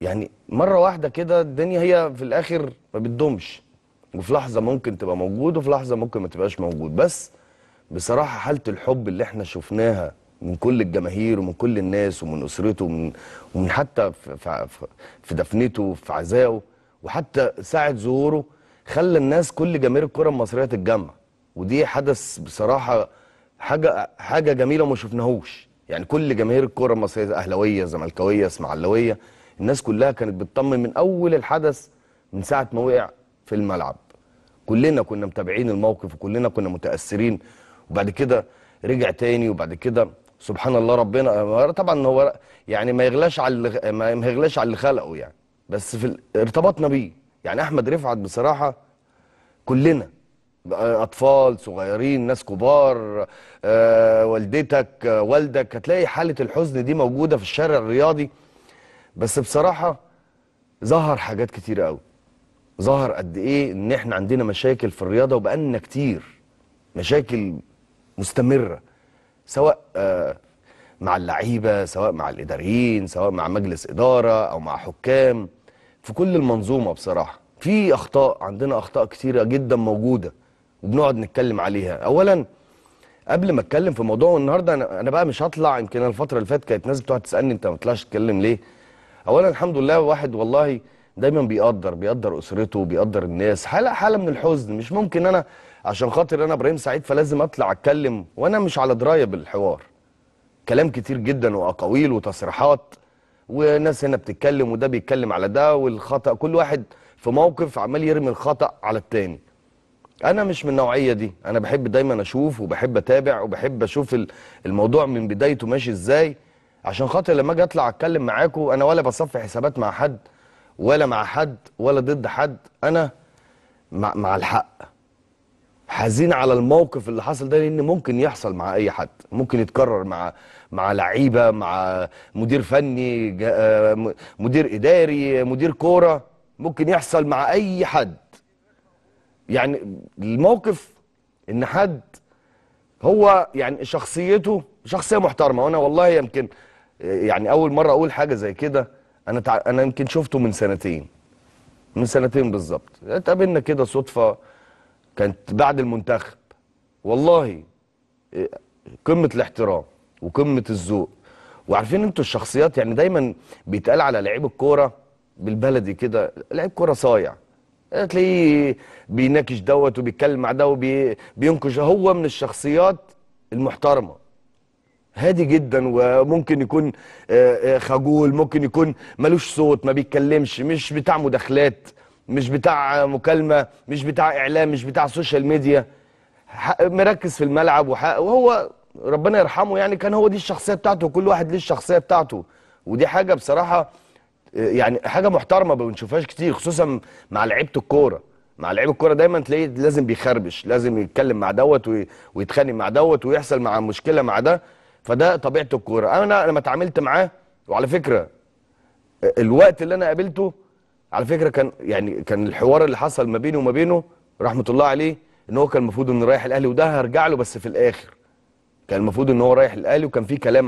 يعني مره واحده كده الدنيا هي في الاخر ما بتدومش وفي لحظه ممكن تبقى موجود وفي لحظه ممكن ما تبقاش موجود بس بصراحه حاله الحب اللي احنا شفناها من كل الجماهير ومن كل الناس ومن اسرته ومن, ومن حتى في, في, في دفنته في عزائه وحتى ساعه ظهوره خلى الناس كل جماهير الكره المصريه تتجمع ودي حدث بصراحه حاجه حاجه جميله وما شفناهوش يعني كل جماهير الكره المصريه اهلاويه زملكاويه اسماعيلاويه الناس كلها كانت بتطمن من اول الحدث من ساعه ما وقع في الملعب كلنا كنا متابعين الموقف وكلنا كنا متاثرين وبعد كده رجع تاني وبعد كده سبحان الله ربنا طبعا هو يعني ما يغلاش على ما يغلاش على اللي خلقه يعني بس في ارتبطنا بيه يعني احمد رفعت بصراحه كلنا اطفال صغيرين ناس كبار آه، والدتك والدك هتلاقي حاله الحزن دي موجوده في الشارع الرياضي بس بصراحه ظهر حاجات كتيره قوي ظهر قد ايه ان احنا عندنا مشاكل في الرياضه وبقالنا كتير مشاكل مستمره سواء آه، مع اللعيبه سواء مع الاداريين سواء مع مجلس اداره او مع حكام في كل المنظومه بصراحه في اخطاء عندنا اخطاء كتيره جدا موجوده وبنقعد نتكلم عليها اولا قبل ما اتكلم في موضوع النهارده انا بقى مش هطلع يمكن الفتره اللي فاتت كانت ناس بتقعد تسالني انت ما تطلعش تتكلم ليه اولا الحمد لله واحد والله دايما بيقدر بيقدر اسرته بيقدر الناس حاله حاله من الحزن مش ممكن انا عشان خاطر انا ابراهيم سعيد فلازم اطلع اتكلم وانا مش على درايه بالحوار كلام كتير جدا واقاويل وتصريحات وناس هنا بتتكلم وده بيتكلم على ده والخطا كل واحد في موقف عمال يرمي الخطا على التاني انا مش من النوعيه دي انا بحب دايما اشوف وبحب اتابع وبحب اشوف الموضوع من بدايته ماشي ازاي عشان خاطر لما اجي اطلع اتكلم معاكم انا ولا بصفي حسابات مع حد ولا مع حد ولا ضد حد انا مع, مع الحق حزين على الموقف اللي حصل ده لان ممكن يحصل مع اي حد ممكن يتكرر مع مع لعيبه مع مدير فني آه، مدير اداري مدير كوره ممكن يحصل مع اي حد يعني الموقف ان حد هو يعني شخصيته شخصيه محترمه وانا والله يمكن يعني اول مره اقول حاجه زي كده انا تع... انا يمكن شفته من سنتين من سنتين بالظبط اتقابلنا كده صدفه كانت بعد المنتخب والله آه، قمه الاحترام وقمه الذوق وعارفين انتوا الشخصيات يعني دايما بيتقال على لعيب الكوره بالبلدي كده لعيب كوره صايع تلاقيه بيناكش دوت وبيتكلم مع ده وبينكش هو من الشخصيات المحترمه هادي جدا وممكن يكون آه، آه، خجول ممكن يكون ملوش صوت ما بيتكلمش مش بتاع مداخلات مش بتاع مكالمه مش بتاع اعلام مش بتاع سوشيال ميديا مركز في الملعب وهو ربنا يرحمه يعني كان هو دي الشخصيه بتاعته وكل واحد ليه الشخصيه بتاعته ودي حاجه بصراحه آه، يعني حاجه محترمه ما بنشوفهاش كتير خصوصا مع لعيبه الكوره مع لعيب الكوره دايما تلاقيه لازم بيخربش لازم يتكلم مع دوت ويتخانق مع دوت ويحصل مع مشكله مع ده فده طبيعه الكوره انا لما اتعاملت معاه وعلى فكره الوقت اللي انا قابلته على فكره كان يعني كان الحوار اللي حصل ما بيني وما بينه رحمه الله عليه ان هو كان المفروض انه رايح الاهلي وده هرجع له بس في الاخر كان المفروض ان هو رايح الاهلي وكان في كلام